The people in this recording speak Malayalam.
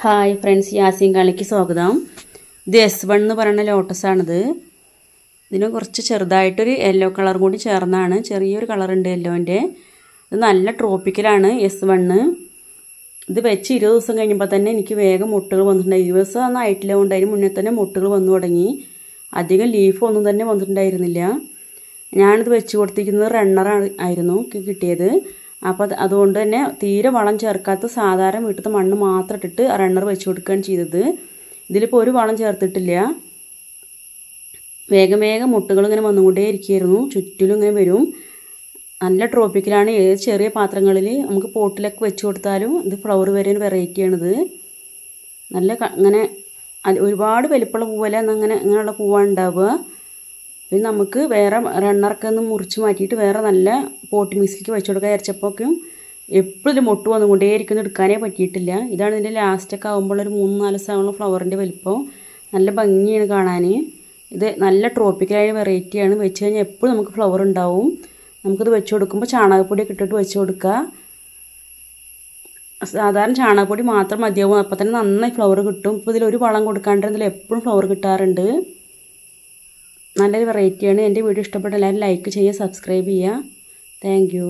ഹായ് ഫ്രണ്ട്സ് യാസിൻ കളിക്ക് സ്വാഗതം ഇത് എസ് വൺ എന്ന് പറയുന്ന ലോട്ടസാണിത് ഇതിന് കുറച്ച് ചെറുതായിട്ടൊരു യെല്ലോ കളർ കൂടി ചേർന്നാണ് ചെറിയൊരു കളറുണ്ട് യെല്ലോൻ്റെ ഇത് നല്ല ട്രോപ്പിക്കലാണ് എസ് വണ്ണ് ഇത് വെച്ച് ഇരുപത് ദിവസം കഴിഞ്ഞപ്പോൾ തന്നെ എനിക്ക് വേഗം മുട്ടുകൾ വന്നിട്ടുണ്ട് ഇരുപത് ദിവസം ഒന്നും ആയിട്ടില്ല കൊണ്ട് അതിന് മുന്നേ തന്നെ മുട്ടുകൾ വന്നു തുടങ്ങി അധികം ലീഫൊന്നും തന്നെ വന്നിട്ടുണ്ടായിരുന്നില്ല ഞാനിത് വെച്ച് കൊടുത്തിരിക്കുന്നത് റണ്ണർ ആയിരുന്നു കിട്ടിയത് അപ്പോൾ അതുകൊണ്ട് തന്നെ തീരെ വളം ചേർക്കാത്ത സാധാരണ വീട്ടിൽ മണ്ണ് മാത്രം ഇട്ടിട്ട് റണ്ണർ വെച്ച് കൊടുക്കുകയാണ് ചെയ്തത് ഇതിലിപ്പോൾ ഒരു വളം ചേർത്തിട്ടില്ല വേഗം വേഗം മുട്ടകൾ ഇങ്ങനെ വന്നുകൊണ്ടേ ഇരിക്കുമായിരുന്നു ചുറ്റിലും ഇങ്ങനെ വരും നല്ല ട്രോപ്പിക്കലാണ് ഏത് ചെറിയ പാത്രങ്ങളിൽ നമുക്ക് പോട്ടിലൊക്കെ വെച്ച് കൊടുത്താലും ഇത് ഫ്ലവർ വരെ വെറൈറ്റിയാണിത് നല്ല ഇങ്ങനെ ഒരുപാട് വലിപ്പമുള്ള പൂവല്ല എന്നങ്ങനെ ഇങ്ങനെയുള്ള പൂവാണ് ഉണ്ടാവുക ഇനി നമുക്ക് വേറെ റണ്ണറൊക്കെ ഒന്ന് മുറിച്ച് മാറ്റിയിട്ട് വേറെ നല്ല പോട്ട് മിക്സിലേക്ക് വെച്ചു കൊടുക്കാൻ അരച്ചപ്പോഴേക്കും എപ്പോഴും മൊട്ട് വന്നുകൊണ്ടേ ഇരിക്കുന്നു എടുക്കാനേ പറ്റിയിട്ടില്ല ഇതാണ് ഇതിൻ്റെ ലാസ്റ്റൊക്കെ ആകുമ്പോൾ ഒരു മൂന്ന് നാല് ദിവസമാകുള്ള ഫ്ലവറിൻ്റെ വലിപ്പം നല്ല ഭംഗിയാണ് കാണാൻ ഇത് നല്ല ട്രോപ്പിക്കലായ വെറൈറ്റിയാണ് വെച്ച് കഴിഞ്ഞാൽ എപ്പോഴും നമുക്ക് ഫ്ലവർ ഉണ്ടാവും നമുക്കിത് വെച്ച് കൊടുക്കുമ്പോൾ ചാണകപ്പൊടിയൊക്കെ ഇട്ടിട്ട് വെച്ച് കൊടുക്കുക സാധാരണ ചാണകപ്പൊടി മാത്രം മതിയാവും അപ്പോൾ തന്നെ നന്നായി ഫ്ലവർ കിട്ടും ഇപ്പോൾ ഇതിലൊരു ഒരു വളം കൊടുക്കാണ്ടിരുന്നതിൽ എപ്പോഴും ഫ്ലവർ കിട്ടാറുണ്ട് നല്ലൊരു വെറൈറ്റിയാണ് എൻ്റെ വീഡിയോ ഇഷ്ടപ്പെട്ട എല്ലാവരും ലൈക്ക് ചെയ്യുക സബ്സ്ക്രൈബ് ചെയ്യുക താങ്ക്